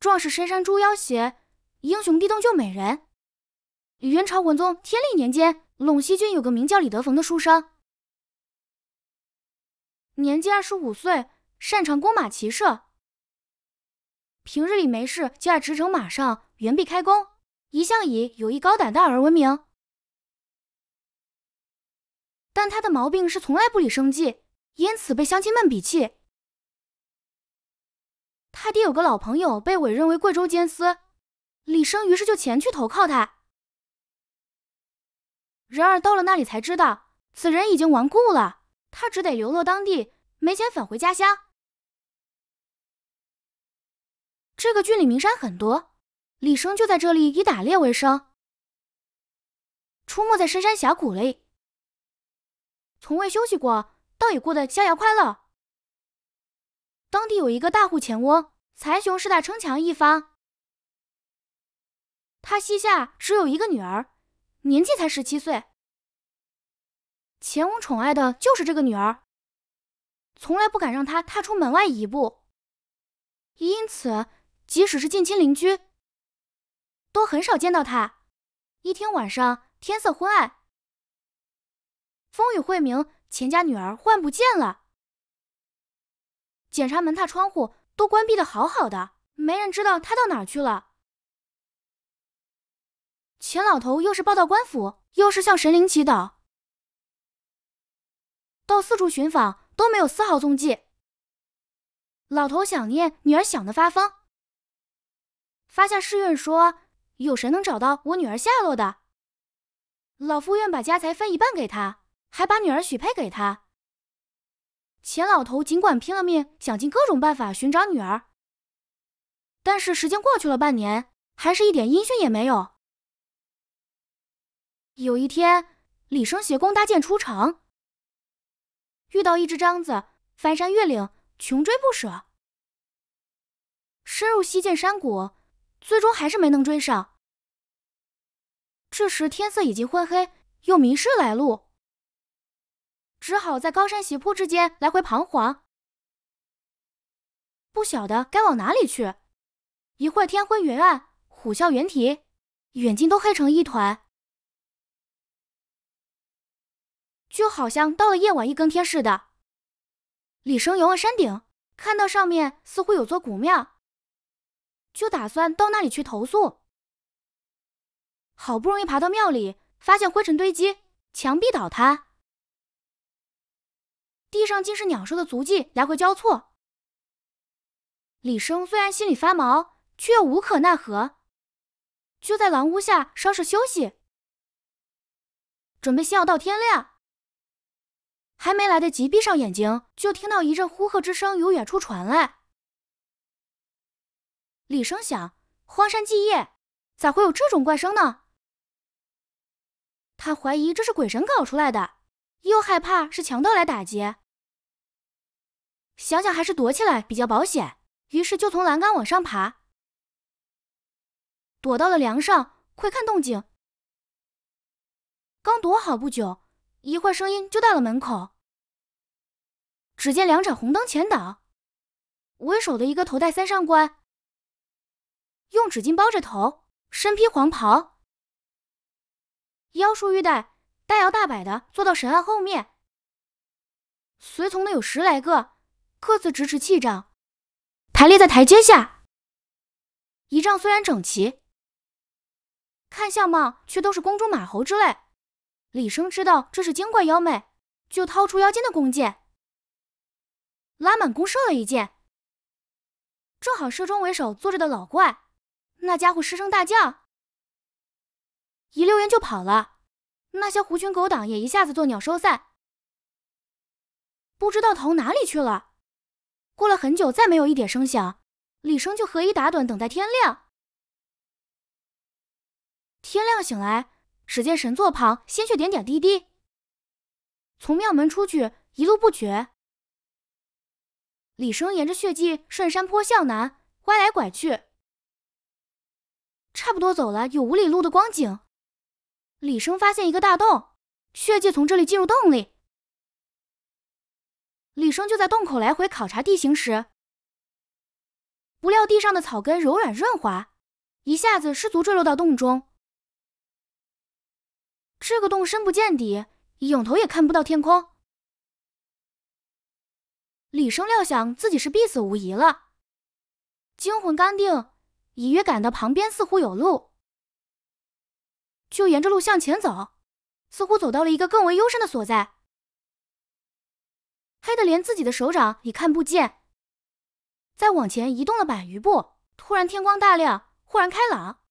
壮士深山猪妖邪，英雄地洞救美人。元朝文宗天历年间，陇西郡有个名叫李德逢的书生，年纪二十五岁，擅长弓马骑射。平日里没事就爱驰骋马上，远地开弓，一向以有意高胆大而闻名。但他的毛病是从来不理生计，因此被乡亲们鄙弃。他爹有个老朋友被委任为贵州监司，李生于是就前去投靠他。然而到了那里才知道，此人已经亡故了，他只得流落当地，没钱返回家乡。这个郡里名山很多，李生就在这里以打猎为生，出没在深山峡谷里，从未休息过，倒也过得逍遥快乐。当地有一个大户钱翁。才雄势大，称强一方，他膝下只有一个女儿，年纪才十七岁。钱隆宠爱的就是这个女儿，从来不敢让她踏出门外一步，因此即使是近亲邻居，都很少见到她。一天晚上，天色昏暗，风雨晦明，钱家女儿换不见了。检查门、踏、窗户。都关闭的好好的，没人知道他到哪儿去了。钱老头又是报到官府，又是向神灵祈祷，到四处寻访都没有丝毫踪迹。老头想念女儿，想得发疯，发下誓愿说：有谁能找到我女儿下落的，老夫愿把家财分一半给他，还把女儿许配给他。钱老头尽管拼了命，想尽各种办法寻找女儿，但是时间过去了半年，还是一点音讯也没有。有一天，李生携弓搭箭出城，遇到一只獐子，翻山越岭，穷追不舍，深入西涧山谷，最终还是没能追上。这时天色已经昏黑，又迷失来路。只好在高山斜坡之间来回彷徨，不晓得该往哪里去。一会儿天昏云暗，虎啸猿啼，远近都黑成一团，就好像到了夜晚一更天似的。李生游望山顶，看到上面似乎有座古庙，就打算到那里去投宿。好不容易爬到庙里，发现灰尘堆积，墙壁倒塌。地上竟是鸟兽的足迹，来回交错。李生虽然心里发毛，却又无可奈何，就在狼屋下稍事休息，准备先要到天亮。还没来得及闭上眼睛，就听到一阵呼喝之声由远处传来。李生想：荒山寂夜，咋会有这种怪声呢？他怀疑这是鬼神搞出来的。又害怕是强盗来打劫，想想还是躲起来比较保险，于是就从栏杆往上爬，躲到了梁上。快看动静！刚躲好不久，一会儿声音就到了门口。只见两盏红灯前挡，为首的一个头戴三上冠，用纸巾包着头，身披黄袍，腰束玉带。大摇大摆的坐到神案后面，随从的有十来个，各自执持器杖，排列在台阶下。仪仗虽然整齐，看相貌却都是宫中马猴之类。李生知道这是精怪妖魅，就掏出腰间的弓箭，拉满弓射了一箭，正好射中为首坐着的老怪。那家伙失声大叫，一溜烟就跑了。那些狐群狗党也一下子做鸟兽散，不知道逃哪里去了。过了很久，再没有一点声响，李生就合衣打盹，等待天亮。天亮醒来，只见神座旁鲜血点点滴滴。从庙门出去，一路不绝。李生沿着血迹顺山坡向南歪来拐去，差不多走了有五里路的光景。李生发现一个大洞，血迹从这里进入洞里。李生就在洞口来回考察地形时，不料地上的草根柔软润滑，一下子失足坠落到洞中。这个洞深不见底，仰头也看不到天空。李生料想自己是必死无疑了，惊魂刚定，隐约感到旁边似乎有路。就沿着路向前走，似乎走到了一个更为幽深的所在，黑的连自己的手掌也看不见。再往前移动了百余步，突然天光大亮，豁然开朗。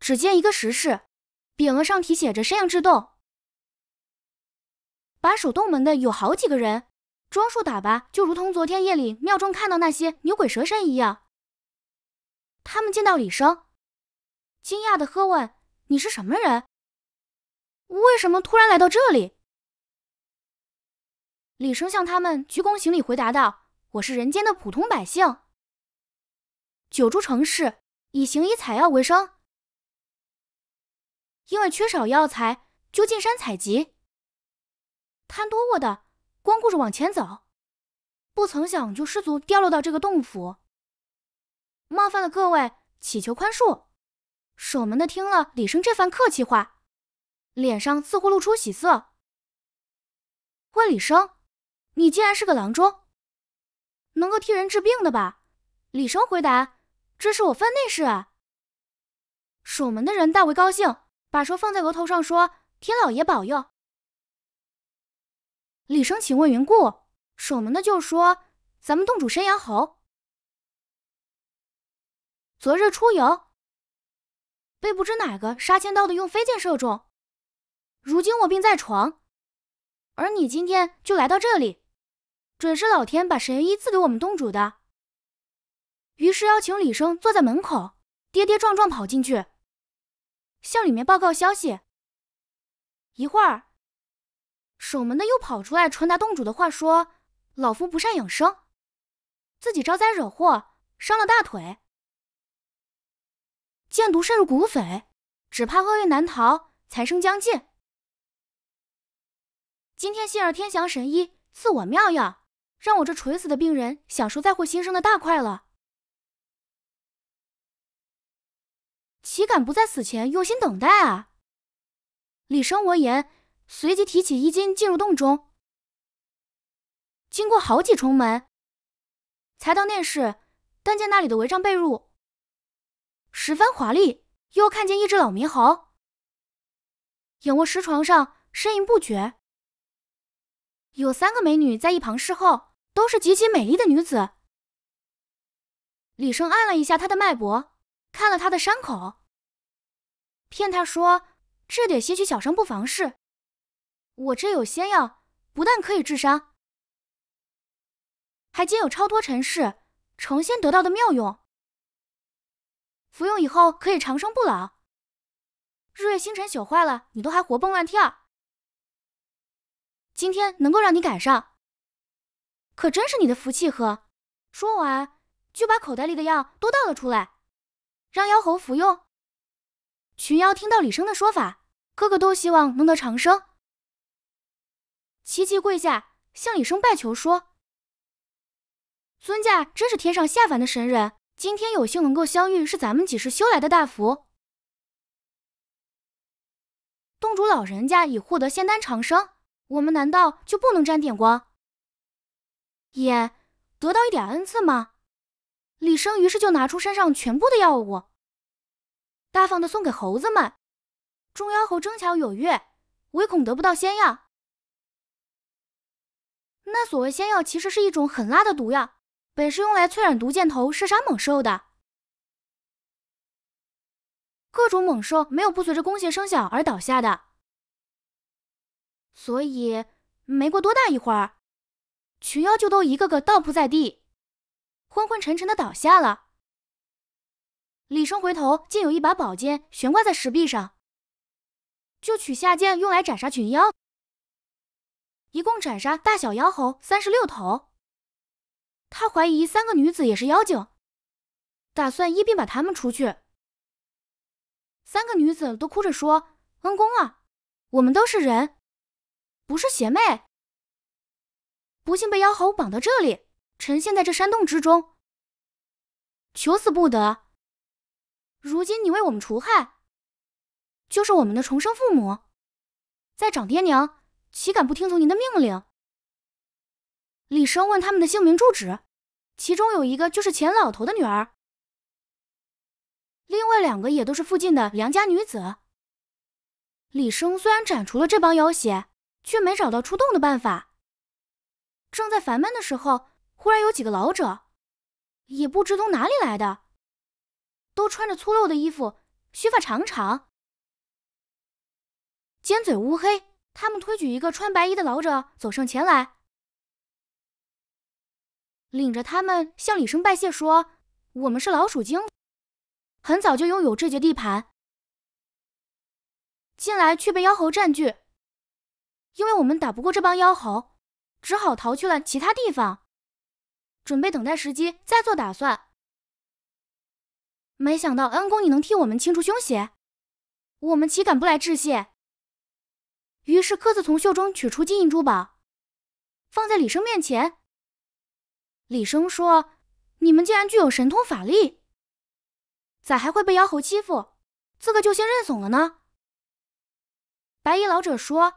只见一个石室，匾额上题写着“山阳之洞”，把守洞门的有好几个人，装束打扮就如同昨天夜里庙中看到那些牛鬼蛇神一样。他们见到李生。惊讶的喝问：“你是什么人？为什么突然来到这里？”李生向他们鞠躬行礼，回答道：“我是人间的普通百姓，久住城市，以行医采药为生。因为缺少药材，就进山采集。贪多我的，光顾着往前走，不曾想就失足掉落到这个洞府，冒犯了各位，祈求宽恕。”守门的听了李生这番客气话，脸上似乎露出喜色。问李生：“你竟然是个郎中，能够替人治病的吧？”李生回答：“这是我分内事。”守门的人大为高兴，把手放在额头上说：“天老爷保佑！”李生请问缘故，守门的就说：“咱们洞主申阳侯昨日出游。”被不知哪个杀千刀的用飞箭射中，如今我病在床，而你今天就来到这里，准是老天把神医赐给我们洞主的，于是邀请李生坐在门口，跌跌撞撞跑进去，向里面报告消息。一会儿，守门的又跑出来传达洞主的话，说老夫不善养生，自己招灾惹祸，伤了大腿。箭毒渗入骨髓，只怕厄运难逃，财生将尽。今天幸而天祥神医赐我妙药，让我这垂死的病人享受再会新生的大快乐，岂敢不在死前用心等待啊！李生闻言，随即提起衣襟进入洞中，经过好几重门，才到内室，但见那里的帷帐被褥。十分华丽，又看见一只老猕猴仰卧石床上，呻吟不绝。有三个美女在一旁侍候，都是极其美丽的女子。李生按了一下他的脉搏，看了他的伤口，骗他说：“这得许小伤不妨事，我这有仙药，不但可以治伤，还兼有超脱尘世、成仙得到的妙用。”服用以后可以长生不老，日月星辰朽坏了，你都还活蹦乱跳。今天能够让你赶上，可真是你的福气呵！说完，就把口袋里的药都倒了出来，让妖猴服用。群妖听到李生的说法，个个都希望能得长生，齐齐跪下向李生拜求，说：“尊家真是天上下凡的神人。”今天有幸能够相遇，是咱们几世修来的大福。洞主老人家已获得仙丹长生，我们难道就不能沾点光，也得到一点恩赐吗？李生于是就拿出身上全部的药物，大方的送给猴子们。众妖猴争抢踊跃，唯恐得不到仙药。那所谓仙药，其实是一种很辣的毒药。本是用来淬染毒箭头、射杀猛兽的，各种猛兽没有不随着弓弦声响而倒下的，所以没过多大一会儿，群妖就都一个个倒扑在地，昏昏沉沉的倒下了。李生回头见有一把宝剑悬挂在石壁上，就取下剑用来斩杀群妖，一共斩杀大小妖猴三十六头。他怀疑三个女子也是妖精，打算一并把她们除去。三个女子都哭着说：“恩公啊，我们都是人，不是邪魅。不幸被妖猴绑到这里，沉陷在这山洞之中，求死不得。如今你为我们除害，就是我们的重生父母，在长爹娘，岂敢不听从您的命令？”李生问他们的姓名、住址，其中有一个就是钱老头的女儿，另外两个也都是附近的良家女子。李生虽然斩除了这帮妖邪，却没找到出洞的办法。正在烦闷的时候，忽然有几个老者，也不知从哪里来的，都穿着粗陋的衣服，须发长长，尖嘴乌黑。他们推举一个穿白衣的老者走上前来。领着他们向李生拜谢说：“我们是老鼠精，很早就拥有这节地盘，进来却被妖猴占据。因为我们打不过这帮妖猴，只好逃去了其他地方，准备等待时机再做打算。没想到恩公你能替我们清除凶邪，我们岂敢不来致谢？”于是各自从袖中取出金银珠宝，放在李生面前。李生说：“你们既然具有神通法力，咋还会被妖猴欺负？自个就先认怂了呢？”白衣老者说：“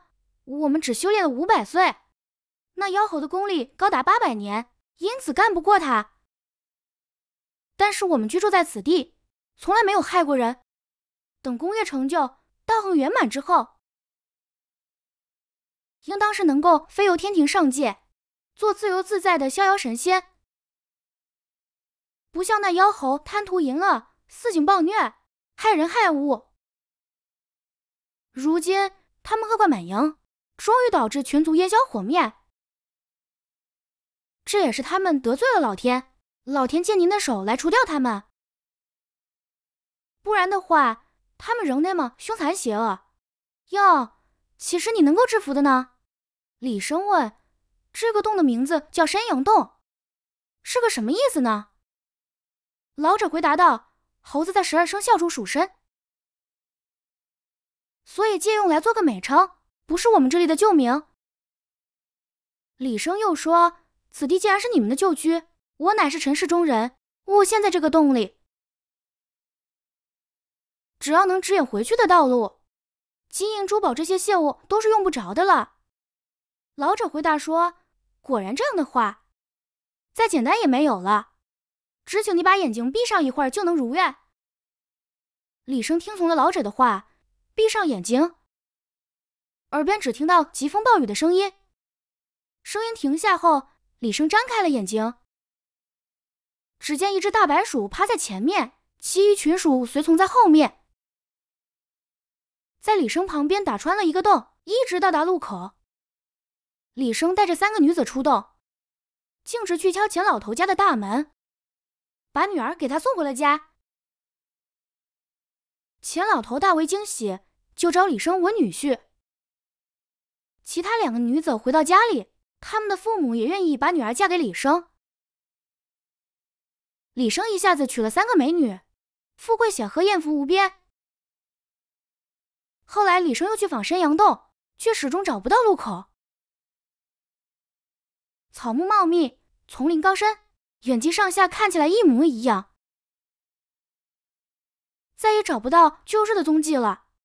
我们只修炼了五百岁，那妖猴的功力高达八百年，因此干不过他。但是我们居住在此地，从来没有害过人。等功业成就，道行圆满之后，应当是能够飞游天庭上界。”做自由自在的逍遥神仙，不像那妖猴贪图淫乐、肆行暴虐，害人害物。如今他们恶贯满盈，终于导致全族烟消火灭。这也是他们得罪了老天，老天借您的手来除掉他们。不然的话，他们仍那么凶残邪恶，哟，岂是你能够制服的呢？李生问。这个洞的名字叫山羊洞，是个什么意思呢？老者回答道：“猴子在十二生肖中属申，所以借用来做个美称，不是我们这里的旧名。”李生又说：“此地既然是你们的旧居，我乃是尘世中人，误陷在这个洞里，只要能指引回去的道路，金银珠宝这些谢物都是用不着的了。”老者回答说。果然这样的话，再简单也没有了。只求你把眼睛闭上一会儿，就能如愿。李生听从了老者的话，闭上眼睛，耳边只听到疾风暴雨的声音。声音停下后，李生张开了眼睛，只见一只大白鼠趴在前面，其余群鼠随从在后面，在李生旁边打穿了一个洞，一直到达路口。李生带着三个女子出洞，径直去敲钱老头家的大门，把女儿给他送回了家。钱老头大为惊喜，就招李生为女婿。其他两个女子回到家里，他们的父母也愿意把女儿嫁给李生。李生一下子娶了三个美女，富贵显赫，艳福无边。后来，李生又去访山羊洞，却始终找不到路口。草木茂密，丛林高深，远近上下看起来一模一样，再也找不到旧日的踪迹了。